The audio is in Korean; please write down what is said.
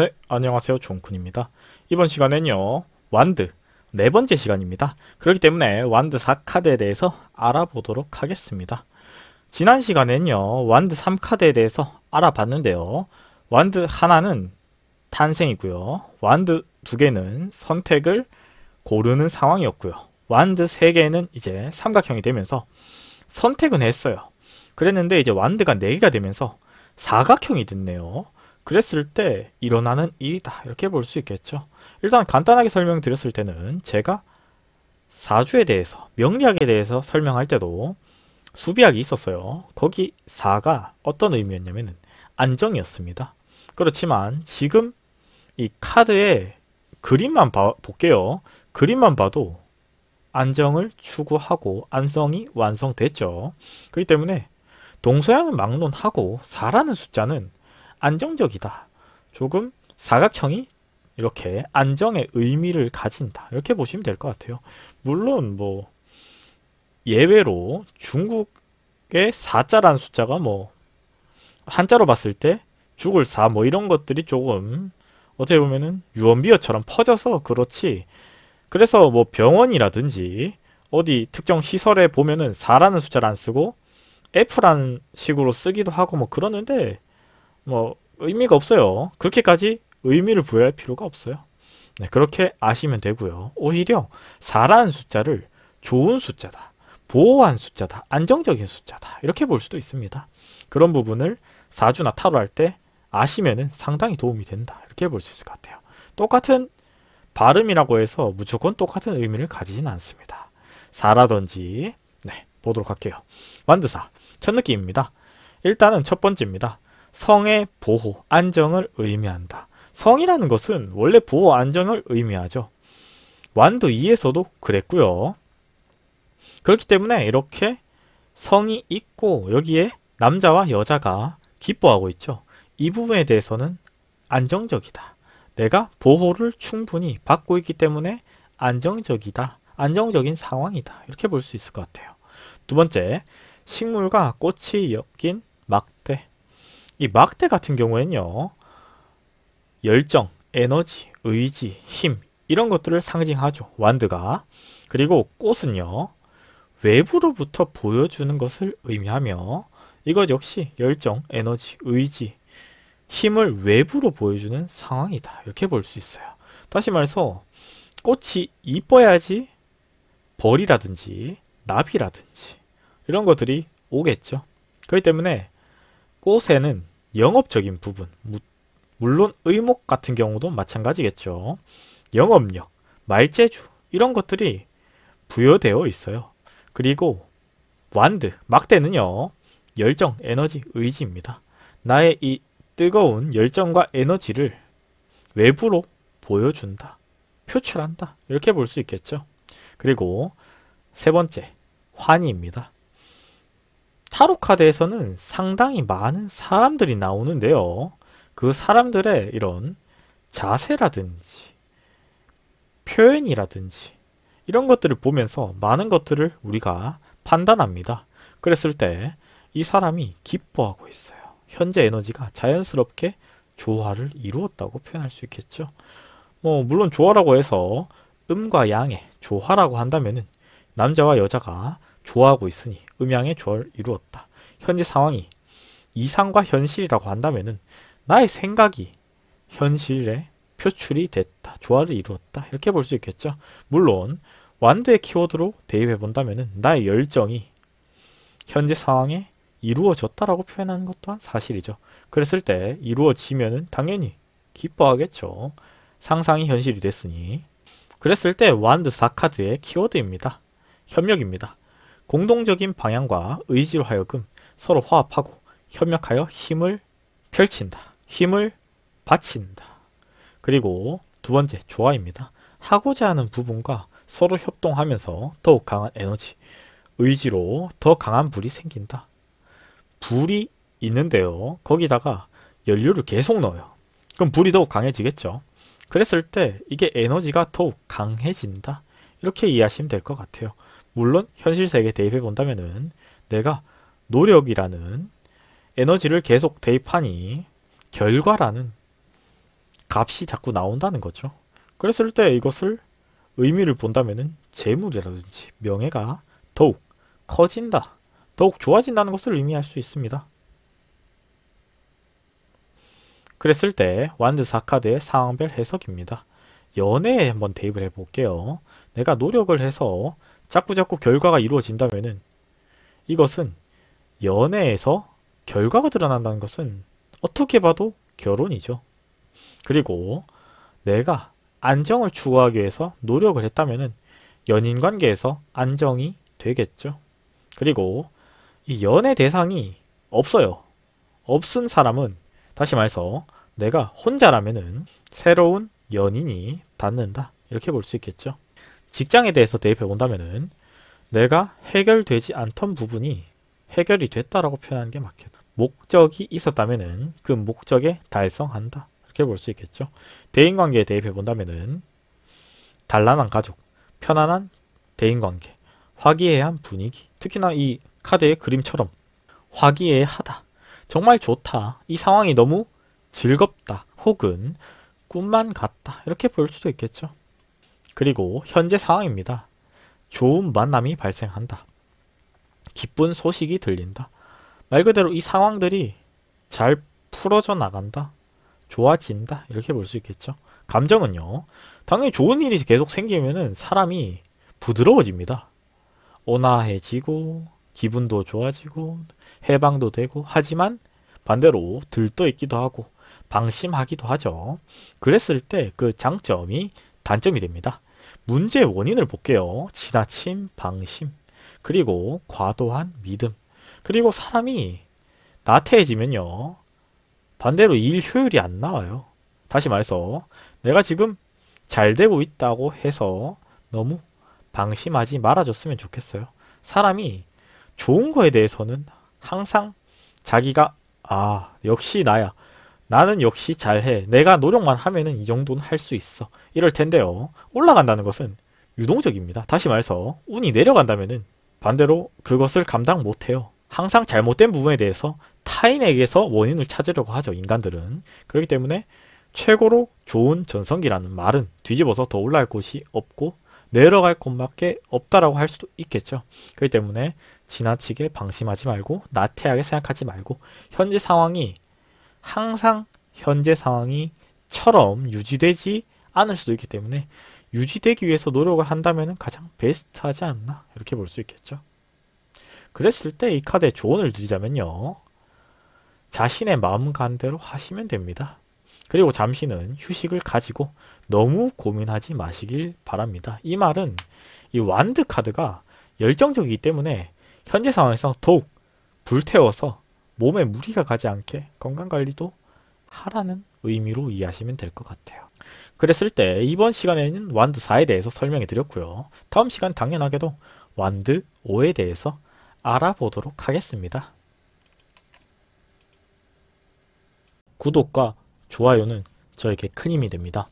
네, 안녕하세요. 존쿤입니다. 이번 시간에는요. 완드, 네 번째 시간입니다. 그렇기 때문에 완드 4카드에 대해서 알아보도록 하겠습니다. 지난 시간에는요. 완드 3카드에 대해서 알아봤는데요. 완드 하나는 탄생이고요. 완드 두 개는 선택을 고르는 상황이었고요. 완드 세 개는 이제 삼각형이 되면서 선택은 했어요. 그랬는데 이제 완드가 4개가 되면서 사각형이 됐네요. 그랬을 때 일어나는 일이다 이렇게 볼 수 있겠죠 일단 간단하게 설명드렸을 때는 제가 사주에 대해서 명리학에 대해서 설명할 때도 수비학이 있었어요 거기 사가 어떤 의미였냐면 안정이었습니다 그렇지만 지금 이 카드의 그림만 봐, 볼게요 그림만 봐도 안정을 추구하고 안성이 완성됐죠 그렇기 때문에 동서양은 막론하고 4라는 숫자는 안정적이다. 조금 사각형이 이렇게 안정의 의미를 가진다. 이렇게 보시면 될 것 같아요. 물론 뭐 예외로 중국의 사자란 숫자가 뭐 한자로 봤을 때 죽을 사 뭐 이런 것들이 조금 어떻게 보면은 유언비어처럼 퍼져서 그렇지 그래서 뭐 병원이라든지 어디 특정 시설에 보면은 사라는 숫자를 안 쓰고 F라는 식으로 쓰기도 하고 뭐 그러는데 뭐 의미가 없어요. 그렇게까지 의미를 부여할 필요가 없어요. 네, 그렇게 아시면 되고요. 오히려 4라는 숫자를 좋은 숫자다, 보호한 숫자다, 안정적인 숫자다 이렇게 볼 수도 있습니다. 그런 부분을 4주나 타로할 때 아시면 상당히 도움이 된다 이렇게 볼 수 있을 것 같아요. 똑같은 발음이라고 해서 무조건 똑같은 의미를 가지진 않습니다. 4라든지 네 보도록 할게요. 완드사 첫 느낌입니다. 일단은 첫 번째입니다. 성의 보호, 안정을 의미한다. 성이라는 것은 원래 보호, 안정을 의미하죠. 완도 2에서도 그랬고요. 그렇기 때문에 이렇게 성이 있고 여기에 남자와 여자가 기뻐하고 있죠. 이 부분에 대해서는 안정적이다. 내가 보호를 충분히 받고 있기 때문에 안정적이다. 안정적인 상황이다. 이렇게 볼 수 있을 것 같아요. 두 번째, 식물과 꽃이 엮인 막대. 이 막대 같은 경우에는요. 열정, 에너지, 의지, 힘 이런 것들을 상징하죠. 완드가. 그리고 꽃은요. 외부로부터 보여주는 것을 의미하며 이것 역시 열정, 에너지, 의지, 힘을 외부로 보여주는 상황이다. 이렇게 볼 수 있어요. 다시 말해서 꽃이 이뻐야지 벌이라든지 나비라든지 이런 것들이 오겠죠. 그렇기 때문에 꽃에는 영업적인 부분, 물론 의목 같은 경우도 마찬가지겠죠. 영업력, 말재주 이런 것들이 부여되어 있어요. 그리고 완드, 막대는요. 열정, 에너지, 의지입니다. 나의 이 뜨거운 열정과 에너지를 외부로 보여준다. 표출한다. 이렇게 볼 수 있겠죠. 그리고 세 번째, 환희입니다. 타로 카드에서는 상당히 많은 사람들이 나오는데요. 그 사람들의 이런 자세라든지 표현이라든지 이런 것들을 보면서 많은 것들을 우리가 판단합니다. 그랬을 때 이 사람이 기뻐하고 있어요. 현재 에너지가 자연스럽게 조화를 이루었다고 표현할 수 있겠죠. 뭐 물론 조화라고 해서 음과 양의 조화라고 한다면 남자와 여자가 조화하고 있으니 음양의 조화를 이루었다. 현재 상황이 이상과 현실이라고 한다면 나의 생각이 현실에 표출이 됐다. 조화를 이루었다. 이렇게 볼 수 있겠죠. 물론 완두의 키워드로 대입해 본다면 나의 열정이 현재 상황에 이루어졌다라고 표현하는 것도한 사실이죠. 그랬을 때이루어지면 당연히 기뻐하겠죠. 상상이 현실이 됐으니 그랬을 때 완드 사카드의 키워드입니다. 협력입니다. 공동적인 방향과 의지로 하여금 서로 화합하고 협력하여 힘을 펼친다. 힘을 바친다. 그리고 두 번째 조화입니다. 하고자 하는 부분과 서로 협동하면서 더욱 강한 에너지, 의지로 더 강한 불이 생긴다. 불이 있는데요. 거기다가 연료를 계속 넣어요. 그럼 불이 더욱 강해지겠죠. 그랬을 때 이게 에너지가 더욱 강해진다. 이렇게 이해하시면 될 것 같아요. 물론 현실 세계에 대입해 본다면은 내가 노력이라는 에너지를 계속 대입하니 결과라는 값이 자꾸 나온다는 거죠. 그랬을 때 이것을 의미를 본다면은 재물이라든지 명예가 더욱 커진다, 더욱 좋아진다는 것을 의미할 수 있습니다. 그랬을 때 완드 사카드의 상황별 해석입니다. 연애에 한번 대입을 해볼게요. 내가 노력을 해서 자꾸자꾸 결과가 이루어진다면은 이것은 연애에서 결과가 드러난다는 것은 어떻게 봐도 결혼이죠. 그리고 내가 안정을 추구하기 위해서 노력을 했다면은 연인관계에서 안정이 되겠죠. 그리고 이 연애 대상이 없어요. 없은 사람은 다시 말해서 내가 혼자라면은 새로운 연인이 닿는다 이렇게 볼 수 있겠죠 직장에 대해서 대입해 본다면은 내가 해결되지 않던 부분이 해결이 됐다라고 표현하는 게 맞겠다 목적이 있었다면은 그 목적에 달성한다 이렇게 볼 수 있겠죠 대인관계에 대입해 본다면은 단란한 가족 편안한 대인관계 화기애애한 분위기 특히나 이 카드의 그림처럼 화기애애하다 정말 좋다 이 상황이 너무 즐겁다 혹은 꿈만 같다 이렇게 볼 수도 있겠죠. 그리고 현재 상황입니다. 좋은 만남이 발생한다. 기쁜 소식이 들린다. 말 그대로 이 상황들이 잘 풀어져 나간다. 좋아진다. 이렇게 볼 수 있겠죠. 감정은요. 당연히 좋은 일이 계속 생기면은 사람이 부드러워집니다. 온화해지고 기분도 좋아지고 해방도 되고 하지만 반대로 들떠 있기도 하고 방심하기도 하죠. 그랬을 때 그 장점이 단점이 됩니다. 문제의 원인을 볼게요. 지나친 방심, 그리고 과도한 믿음, 그리고 사람이 나태해지면요. 반대로 일 효율이 안 나와요. 다시 말해서 내가 지금 잘 되고 있다고 해서 너무 방심하지 말아줬으면 좋겠어요. 사람이 좋은 거에 대해서는 항상 자기가 아 역시 나야 나는 역시 잘해. 내가 노력만 하면은 이 정도는 할 수 있어. 이럴 텐데요. 올라간다는 것은 유동적입니다. 다시 말해서 운이 내려간다면은 반대로 그것을 감당 못해요. 항상 잘못된 부분에 대해서 타인에게서 원인을 찾으려고 하죠. 인간들은. 그렇기 때문에 최고로 좋은 전성기라는 말은 뒤집어서 더 올라갈 곳이 없고 내려갈 곳밖에 없다라고 할 수도 있겠죠. 그렇기 때문에 지나치게 방심하지 말고 나태하게 생각하지 말고 현재 상황이 항상 현재 상황이 처럼 유지되지 않을 수도 있기 때문에 유지되기 위해서 노력을 한다면 가장 베스트하지 않나 이렇게 볼 수 있겠죠. 그랬을 때 이 카드에 조언을 드리자면요. 자신의 마음 간대로 하시면 됩니다. 그리고 잠시는 휴식을 가지고 너무 고민하지 마시길 바랍니다. 이 말은 이 완드 카드가 열정적이기 때문에 현재 상황에서 더욱 불태워서 몸에 무리가 가지 않게 건강관리도 하라는 의미로 이해하시면 될 것 같아요. 그랬을 때 이번 시간에는 완드 4에 대해서 설명해 드렸고요. 다음 시간 당연하게도 완드 5에 대해서 알아보도록 하겠습니다. 구독과 좋아요는 저에게 큰 힘이 됩니다.